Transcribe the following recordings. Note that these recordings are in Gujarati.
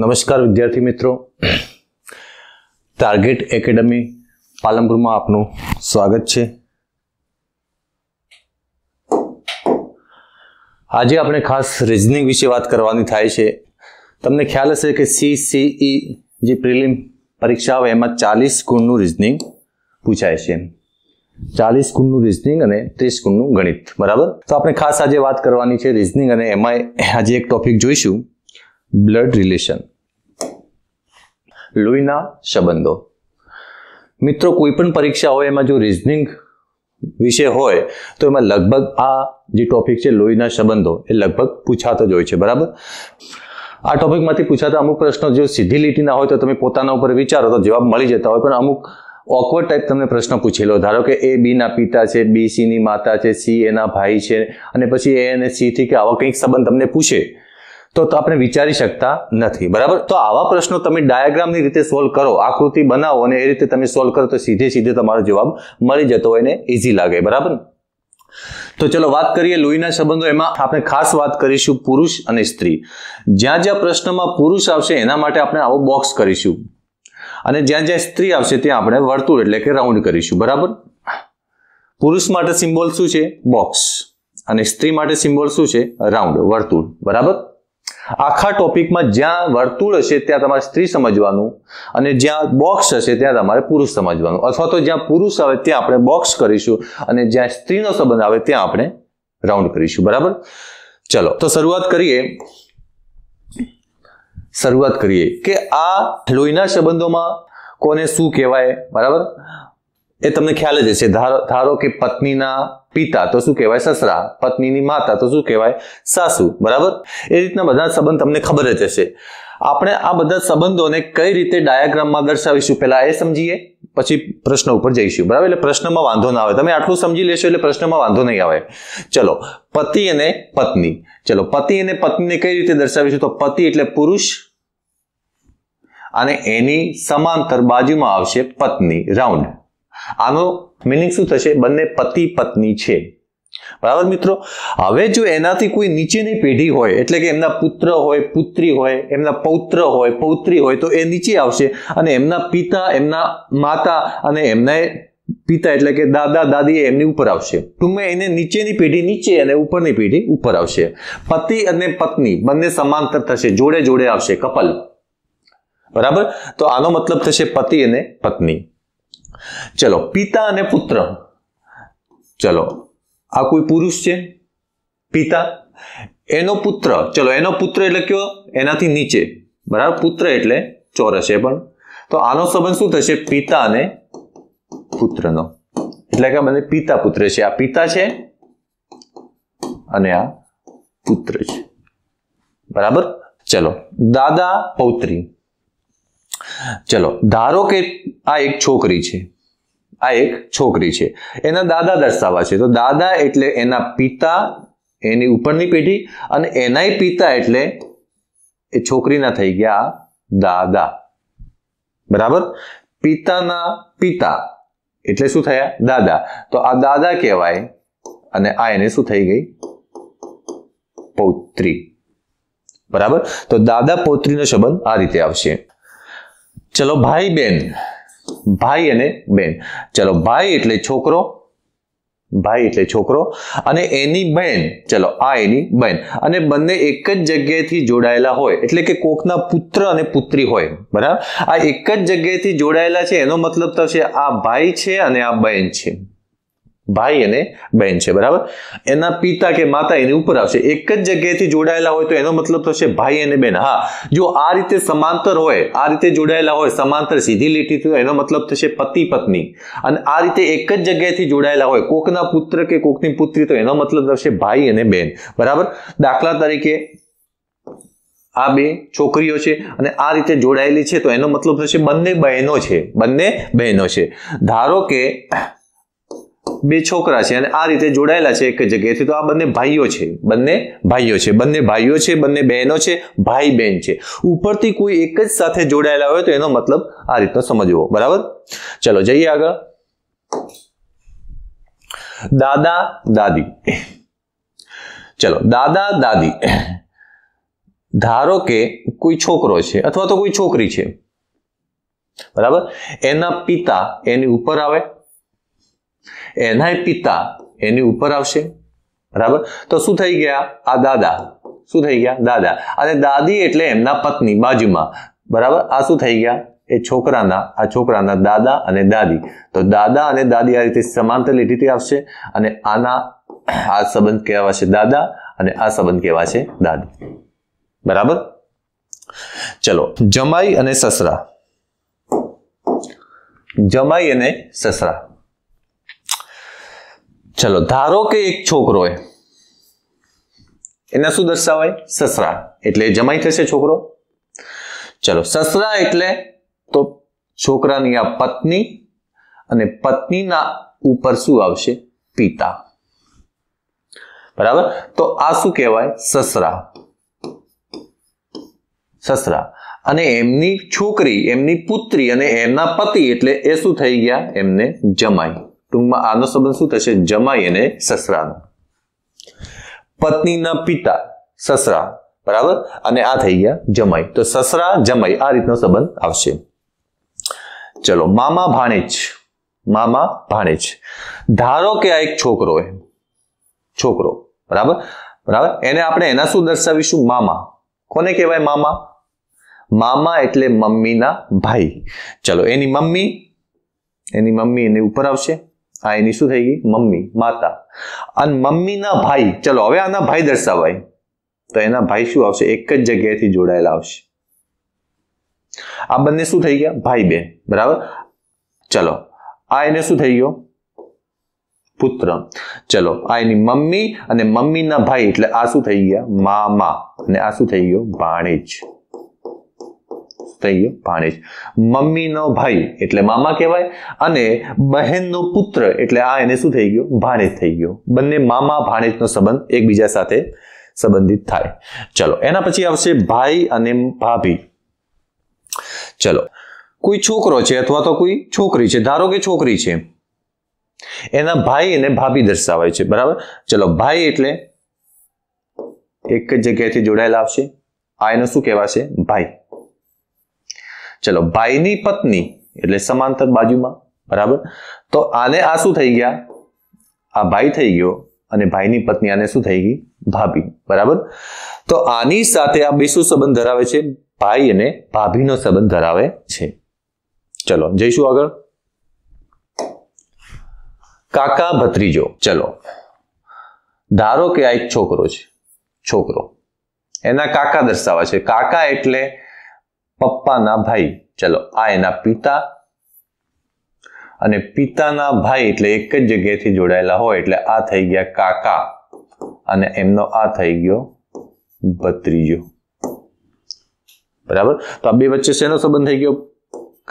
નમસ્કાર વિદ્યાર્થી મિત્રો ટાર્ગેટ એકેડમી પાલનપુરમાં આપનું સ્વાગત છે આજે આપણે ખાસ રિઝનિંગ વિશે વાત કરવાની થાય છે તમને ખ્યાલ હશે કે સીસીઈ e જે પ્રિલિમ પરીક્ષા હોય એમાં ચાલીસ ગુણનું રિઝનિંગ પૂછાય છે ચાલીસ ગુણનું રિઝનિંગ અને ત્રીસ ગુણનું ગણિત બરાબર તો આપણે ખાસ આજે વાત કરવાની છે રિઝનિંગ અને એમાં આજે એક ટોપિક જોઈશું બ્લડ રિલેશન લોહીના સંબંધો મિત્રો કોઈ પણ પરીક્ષા હોય એમાં જો રિઝનિંગ વિશે હોય તો એમાં લગભગ આ જે ટોપિક છે લોહીના સંબંધો એ લગભગ પૂછાતો જ હોય છે બરાબર આ ટોપિકમાંથી પૂછાતા અમુક પ્રશ્નો જો સીધી લીટીના હોય તો તમે પોતાના ઉપર વિચારો તો જવાબ મળી જતા હોય પણ અમુક ઓકવર્ડ ટાઈપ તમને પ્રશ્ન પૂછેલો ધારો કે એ બીના પિતા છે બી સીની માતા છે સી એના ભાઈ છે અને પછી એ અને સીથી કે આવા કંઈક સંબંધ તમને પૂછે તો આપણે વિચારી શકતા નથી બરાબર તો આવા પ્રશ્નો તમે ડાયાગ્રામની રીતે સોલ્વ કરો આકૃતિ બનાવો અને એ રીતે તમે સોલ્વ કરો તો સીધે સીધે તમારો જવાબ મળી જતો હોય ને ઇઝી લાગે બરાબર તો ચલો વાત કરીએ લોહીના સંબંધો એમાં આપણે ખાસ વાત કરીશું પુરુષ અને સ્ત્રી જ્યાં જ્યાં પ્રશ્નમાં પુરુષ આવશે એના માટે આપણે આવો બોક્સ કરીશું અને જ્યાં જ્યાં સ્ત્રી આવશે ત્યાં આપણે વર્તુળ એટલે કે રાઉન્ડ કરીશું બરાબર પુરુષ માટે સિમ્બોલ શું છે બોક્સ અને સ્ત્રી માટે સિમ્બોલ શું છે રાઉન્ડ વર્તુળ બરાબર આખા ટોપિકમાં જ્યાં વર્તુળ હશે ત્યાં તમારે સ્ત્રી સમજવાનું અને જ્યાં બોક્સ હશે ત્યાં તમારે પુરુષ સમજવાનું અથવા તો જ્યાં પુરુષ આવે ત્યાં આપણે બોક્સ કરીશું અને જ્યાં સ્ત્રીનો સંબંધ આવે ત્યાં આપણે રાઉન્ડ કરીશું બરાબર ચલો તો શરૂઆત કરીએ શરૂઆત કરીએ કે આ લોહીના સંબંધોમાં કોને શું કહેવાય બરાબર એ તમને ખ્યાલ જ હશે ધારો ધારો કે પત્નીના પિતા તો શું કહેવાય સસરા પત્નીની માતા તો શું કહેવાય સાસુ બરાબર એ રીતના બધા સંબંધ તમને ખબર જ હશે આપણે આ બધા સંબંધોને કઈ રીતે ડાયાગ્રામમાં દર્શાવીશું પહેલા એ સમજીએ પછી પ્રશ્ન ઉપર જઈશું બરાબર એટલે પ્રશ્નમાં વાંધો ના આવે તમે આટલું સમજી લેશો એટલે પ્રશ્નમાં વાંધો નહીં આવે ચલો પતિ અને પત્ની ચલો પતિ અને પત્નીને કઈ રીતે દર્શાવીશું તો પતિ એટલે પુરુષ અને એની સમાંતર બાજુમાં આવશે પત્ની રાઉન્ડ આનો મિનિંગ શું થશે બંને પતિ પત્ની છે બરાબર મિત્રો હવે જો એનાથી કોઈ નીચેની પેઢી હોય એટલે કે એમના પુત્ર હોય પુત્રી હોય એમના પૌત્ર હોય પૌત્રી હોય તો એ નીચે આવશે અને એમના પિતા એમના માતા અને એમના પિતા એટલે કે દાદા દાદી એમની ઉપર આવશે ટૂંકમાં એને નીચેની પેઢી નીચે અને ઉપરની પેઢી ઉપર આવશે પતિ અને પત્ની બંને સમાંતર થશે જોડે જોડે આવશે કપલ બરાબર તો આનો મતલબ થશે પતિ અને પત્ની ચલો પિતા અને પુત્ર ચલો આ કોઈ પુરુષ છે પિતા એનો પુત્ર ચલો એનો પુત્ર એટલે કયો એનાથી નીચે બરાબર પુત્ર એટલે ચોરસ એ પણ તો આનો સંબંધ શું થશે પિતા અને પુત્રનો એટલે કે મને પિતા પુત્ર છે આ પિતા છે અને આ પુત્ર છે બરાબર ચલો દાદા પૌત્રી ચલો ધારો કે આ એક છોકરી છે આ એક છોકરી છે એના દાદા દર્શાવવા છે તો દાદા એટલે એના પિતા એની ઉપરની પેઢી અને એનાય પિતા એટલે એ છોકરીના થઈ ગયા દાદા બરાબર પિતાના પિતા એટલે શું થયા દાદા તો આ દાદા કહેવાય અને આ એને શું થઈ ગઈ પૌત્રી બરાબર તો દાદા પૌત્રીનો સંબંધ આ રીતે આવશે ચલો ભાઈ બેન ભાઈ અને બેન ચલો ભાઈ એટલે છોકરો ભાઈ એટલે છોકરો અને એની બહેન ચલો આ એની બહેન અને બંને એક જ જગ્યાએથી જોડાયેલા હોય એટલે કે કોકના પુત્ર અને પુત્રી હોય બરાબર આ એક જ જગ્યાએથી જોડાયેલા છે એનો મતલબ થશે આ ભાઈ છે અને આ બહેન છે ભાઈ અને બહેન છે બરાબર એના પિતા કે માતા એની ઉપર આવશે એક જ જગ્યાએથી જોડાયેલા હોય તો એનો મતલબ થશે ભાઈ અને બહેન હા જો આ રીતે સમાંતર હોય આ રીતે જોડાયેલા હોય સમાંતર સીધી લીટી તો એનો મતલબ થશે પતિ પત્ની અને આ રીતે એક જ જગ્યાએથી જોડાયેલા હોય કોકના પુત્ર કે કોકની પુત્રી તો એનો મતલબ થશે ભાઈ અને બહેન બરાબર દાખલા તરીકે આ બે છોકરીઓ છે અને આ રીતે જોડાયેલી છે તો એનો મતલબ થશે બંને બહેનો છે બંને બહેનો છે ધારો કે બે છોકરા છે અને આ રીતે જોડાયેલા છે એક જગ્યાએથી તો આ બંને ભાઈઓ છે બંને ભાઈઓ છે બંને ભાઈઓ છે બંને બહેનો છે ભાઈ બહેન છે ઉપરથી કોઈ એક જ સાથે જોડાયેલા હોય તો એનો મતલબ આ રીતનો સમજવો બરાબર ચલો જઈએ આગળ દાદા દાદી ચલો દાદા દાદી ધારો કે કોઈ છોકરો છે અથવા તો કોઈ છોકરી છે બરાબર એના પિતા એની ઉપર આવે એના પિતા એની ઉપર આવશે બરાબર તો શું થઈ ગયા આ દાદા શું થઈ ગયા દાદા અને દાદી એટલે એમના પત્ની બાજુમાં બરાબર આ શું થઈ ગયા એ છોકરાના આ છોકરાના દાદા અને દાદી તો દાદા અને દાદી આ રીતે સમાંતર લીટીથી આવશે અને આના આ સંબંધ કહેવાશે દાદા અને આ સંબંધ કહેવાશે દાદી બરાબર ચલો જમાઈ અને સસરા જમાઈ અને સસરા ચલો ધારો કે એક છોકરો એ એને શું દર્શાવાય સસરા એટલે જમાઈ થશે છોકરો ચલો સસરા એટલે તો છોકરાની આ પત્ની અને પત્નીના ઉપર શું આવશે પિતા બરાબર તો આ શું કહેવાય સસરા સસરા અને એમની છોકરી એમની પુત્રી અને એમના પતિ એટલે એ શું થઈ ગયા એમને જમાઈ ટૂંકમાં આનો સંબંધ શું થશે જમાઈ અને સસરાનો પત્નીના પિતા સસરા બરાબર અને આ થઈ ગયા જમાઈ તો સસરા જમાઈ આ રીતનો સંબંધ આવશે ચલો મામા ભાણેજ મામા ભાણેજ ધારો કે આ એક છોકરો એ છોકરો બરાબર બરાબર એને આપણે એના શું દર્શાવીશું મામા કોને કહેવાય મામા મામા એટલે મમ્મીના ભાઈ ચલો એની મમ્મી એની મમ્મી એની ઉપર આવશે આ એની શું થઈ ગઈ મમ્મી માતા અને મમ્મીના ભાઈ ચલો હવે આના ભાઈ દર્શાવાય તો એના ભાઈ શું આવશે એક જ જગ્યાએથી જોડાયેલા આવશે આ બંને શું થઈ ગયા ભાઈ બે બરાબર ચલો આ એને શું થઈ ગયો પુત્ર ચલો આ એની મમ્મી અને મમ્મીના ભાઈ એટલે આ શું થઈ ગયા મામા અને આ શું થઈ ગયો ભાણેજ થઈ ગયો ભાણેજ મમ્મીનો ભાઈ એટલે મામા કહેવાય અને બહેનનો પુત્ર એટલે આ એને શું થઈ ગયો ભાણેજ થઈ ગયો બંને મામા ભાણેજનો સંબંધ એકબીજા સાથે સંબંધિત થાય ચલો એના પછી આવશે ભાઈ અને ભાભી ચલો કોઈ છોકરો છે અથવા તો કોઈ છોકરી છે ધારો કે છોકરી છે એના ભાઈ અને ભાભી દર્શાવાય છે બરાબર ચલો ભાઈ એટલે એક જ જગ્યાએથી જોડાયેલા આવશે આ એનો શું કહેવાશે ભાઈ ચલો ભાઈની પત્ની એટલે સમાંતર બાજુમાં બરાબર તો આને આ શું થઈ ગયા આ ભાઈ થઈ ગયો અને ભાઈની પત્ની આને શું થઈ ગઈ ભાભી બરાબર તો આની સાથે આ બે શું સંબંધ ધરાવે છે ભાઈ અને ભાભીનો સંબંધ ધરાવે છે ચલો જઈશું આગળ કાકા ભત્રીજો ચલો ધારો કે આ એક છોકરો છે છોકરો એના કાકા દર્શાવે છે કાકા એટલે પપ્પાના ભાઈ ચલો આ એના પિતા અને પિતાના ભાઈ એટલે એક જ જગ્યાએથી જોડાયેલા હોય એટલે આ થઈ ગયા કાકા અને એમનો આ થઈ ગયો ભત્રીજો બરાબર તો આ બે વચ્ચે શેનો સંબંધ થઈ ગયો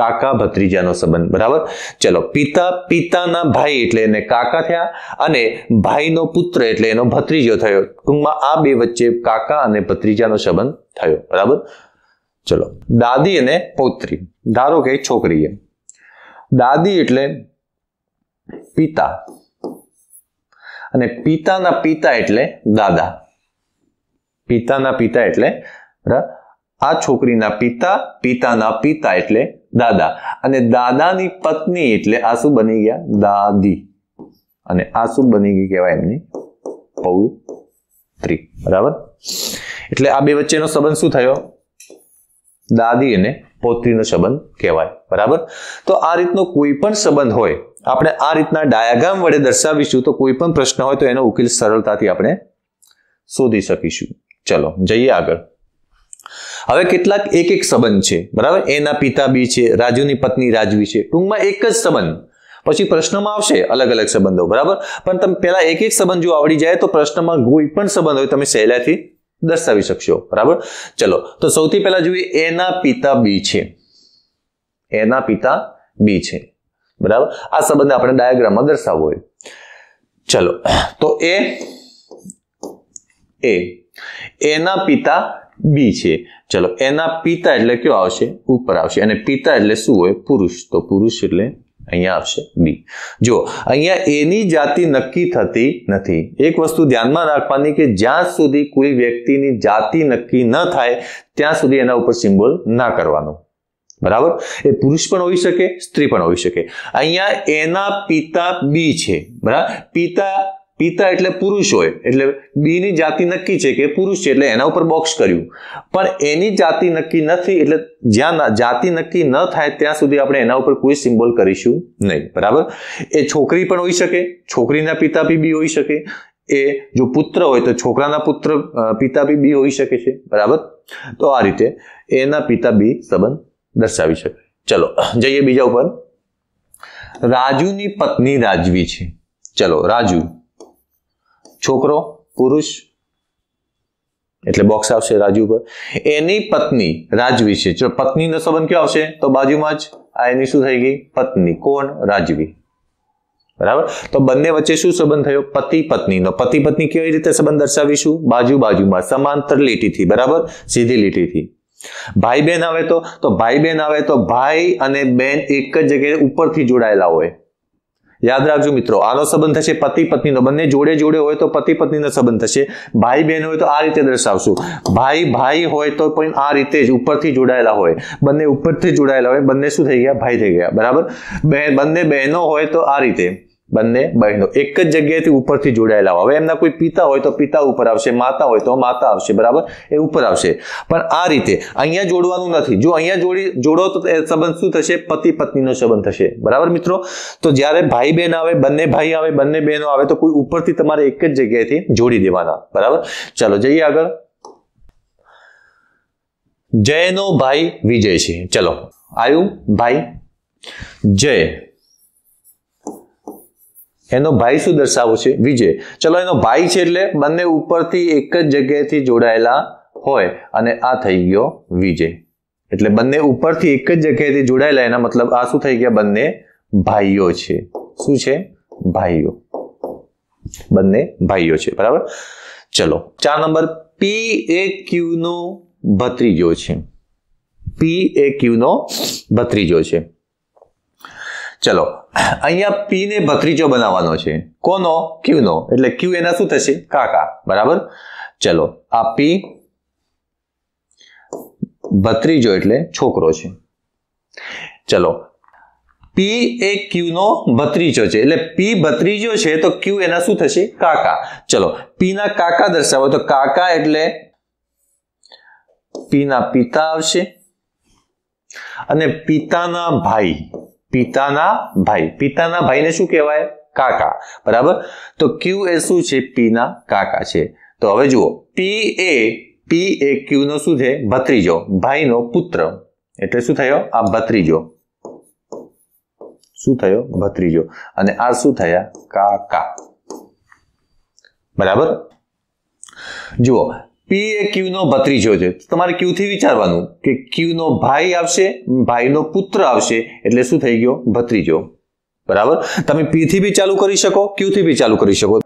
કાકા ભત્રીજાનો સંબંધ બરાબર ચલો પિતા પિતાના ભાઈ એટલે એને કાકા થયા અને ભાઈનો પુત્ર એટલે એનો ભત્રીજો થયો ટૂંકમાં આ બે વચ્ચે કાકા અને ભત્રીજાનો સંબંધ થયો બરાબર ચલો દાદી અને પૌત્રી ધારો કે છોકરી એ દાદી એટલે પિતા અને પિતાના પિતા એટલે દાદા પિતાના પિતા એટલે આ છોકરીના પિતા પિતાના પિતા એટલે દાદા અને દાદાની પત્ની એટલે આ શું બની ગયા દાદી અને આ શું બની ગઈ કહેવાય એમની પૌત્રી બરાબર એટલે આ બે વચ્ચેનો સંબંધ શું થયો દાદી અને પોત્રીનો સંબંધ કહેવાય બરાબર તો આ રીતનો કોઈ પણ સંબંધ હોય આપણે આ રીતના ડાયાગ્રામ વડે દર્શાવીશું તો કોઈ પણ પ્રશ્ન હોય તો એનો ઉકેલ સરળતાથી આપણે શોધી શકીશું ચલો જઈએ આગળ હવે કેટલાક એક એક સંબંધ છે બરાબર એના પિતા બી છે રાજુની પત્ની રાજવી છે ટૂંકમાં એક જ સંબંધ પછી પ્રશ્નમાં આવશે અલગ અલગ સંબંધો બરાબર પણ તમે પહેલા એક એક સંબંધ જો આવડી જાય તો પ્રશ્નમાં કોઈ પણ સંબંધ હોય તમે સહેલાથી દર્શાવી શકશો બરાબર ચલો તો સૌથી પહેલા જોઈએ એના પિતા બી છે એના પિતા બી છે બરાબર આ સંબંધ આપણે ડાયાગ્રામમાં દર્શાવવો હોય ચલો તો એ એ એના પિતા બી છે ચલો એના પિતા એટલે કયો આવશે ઉપર આવશે અને પિતા એટલે શું હોય પુરુષ તો પુરુષ એટલે અહીંયા આવશે બી જો અહીંયા એની જાતિ નક્કી થતી નથી એક વસ્તુ ધ્યાનમાં રાખવાની કે જ્યાં સુધી કોઈ વ્યક્તિની જાતિ નક્કી ન થાય ત્યાં સુધી એના ઉપર સિમ્બોલ ના કરવાનો બરાબર એ પુરુષ પણ હોઈ શકે સ્ત્રી પણ હોઈ શકે અહીંયા એના પિતા બી છે બરાબર પિતા પિતા એટલે પુરુષ હોય એટલે બીની જાતિ નક્કી છે કે પુરુષ છે એટલે એના ઉપર બોક્સ કર્યું પણ એની જાતિ નક્કી નથી એટલે જ્યાં જાતિ નક્કી ન થાય ત્યાં સુધી આપણે એના ઉપર કોઈ સિમ્બોલ કરીશું નહીં બરાબર એ છોકરી પણ હોઈ શકે છોકરીના પિતા બી બી હોઈ શકે એ જો પુત્ર હોય તો છોકરાના પુત્ર પિતા બી બી હોઈ શકે છે બરાબર તો આ રીતે એના પિતા બી સંબંધ દર્શાવી શકે ચલો જઈએ બીજા ઉપર રાજુની પત્ની રાજવી છે ચલો રાજુ છોકરો પુરુષ એટલે બોક્સ આવશે રાજુ પર એની પત્ની રાજવી છે જો પત્નીનો સંબંધ કયો આવશે તો બાજુમાં જ આ એની શું થઈ ગઈ પત્ની કોણ રાજવી બરાબર તો બંને વચ્ચે શું સંબંધ થયો પતિ પત્નીનો પતિ પત્ની કેવી રીતે સંબંધ દર્શાવીશું બાજુ બાજુમાં સમાંતર લીટીથી બરાબર સીધી લીટીથી ભાઈ બહેન આવે તો તો ભાઈ બહેન આવે તો ભાઈ અને બેન એક જ જગ્યાએ ઉપરથી જોડાયેલા હોય યાદ રાખજો મિત્રો આનો સંબંધ થશે પતિ પત્નીનો બંને જોડે જોડે હોય તો પતિ પત્નીનો સંબંધ થશે ભાઈ બહેન હોય તો આ રીતે દર્શાવશું ભાઈ ભાઈ હોય તો પણ આ રીતે જ ઉપરથી જોડાયેલા હોય બંને ઉપરથી જોડાયેલા હોય બંને શું થઈ ગયા ભાઈ થઈ ગયા બરાબર બંને બહેનો હોય તો આ રીતે બંને બહેનો એક જ જગ્યાએથી ઉપરથી જોડાયેલા હોય હવે એમના કોઈ પિતા હોય તો પિતા ઉપર આવશે માતા હોય તો માતા આવશે બરાબર એ ઉપર આવશે પણ આ રીતે અહીંયા જોડવાનું નથી જો અહીંયા જોડી જોડો તો સંબંધ શું થશે પતિ પત્નીનો સંબંધ થશે બરાબર મિત્રો તો જ્યારે ભાઈ બહેન આવે બંને ભાઈ આવે બંને બહેનો આવે તો કોઈ ઉપરથી તમારે એક જ જગ્યાએથી જોડી દેવાના બરાબર ચાલો જઈએ આગળ જયનો ભાઈ વિજય છે ચલો આવ્યું ભાઈ જય એનો ભાઈ શું દર્શાવવું છે વિજય ચલો એનો ભાઈ છે એટલે બંને ઉપરથી એક જ જગ્યાએથી જોડાયેલા હોય અને આ થઈ ગયો વિજય એટલે બંને ઉપરથી એક જ જગ્યાએથી જોડાયેલા એના મતલબ આ શું થઈ ગયા બંને ભાઈઓ છે શું છે ભાઈઓ બંને ભાઈઓ છે બરાબર ચલો ચાર નંબર પી એ ક્યુનો ભત્રીજો છે પી એ ક્યુનો ભત્રીજો છે ચલો અહીંયા પી ને ભત્રીજો બનાવવાનો છે કોનો ક્યુ નો એટલે ક્યુ એના શું થશે કાકા બરાબર ચલો આ પી ભત્રીજો એટલે છોકરો છે ચલો પી એ ક્યુ નો ભત્રીજો છે એટલે પી ભત્રીજો છે તો ક્યુ એના શું થશે કાકા ચલો પી ના કાકા દર્શાવો તો કાકા એટલે પી ના પિતા આવશે અને પિતાના ભાઈ પિતાના ભાઈ પિતાના ભાઈને શું કહેવાય કાકા બરાબર તો ક્યુ એ શું છે પીના કાકા છે તો હવે જુઓ પી એ પી એ ક્યુ નો શું છે ભત્રીજો ભાઈનો પુત્ર એટલે શું થયો આ ભત્રીજો શું થયો ભત્રીજો અને આ શું થયા કાકા બરાબર જુઓ પી એ ક્યુ ક્યુનો ભત્રીજો છે તમારે ક્યુથી વિચારવાનું કે ક્યુ નો ભાઈ આવશે ભાઈનો પુત્ર આવશે એટલે શું થઈ ગયો ભત્રીજો બરાબર તમે પી થી બી ચાલુ કરી શકો ક્યુથી બી ચાલુ કરી શકો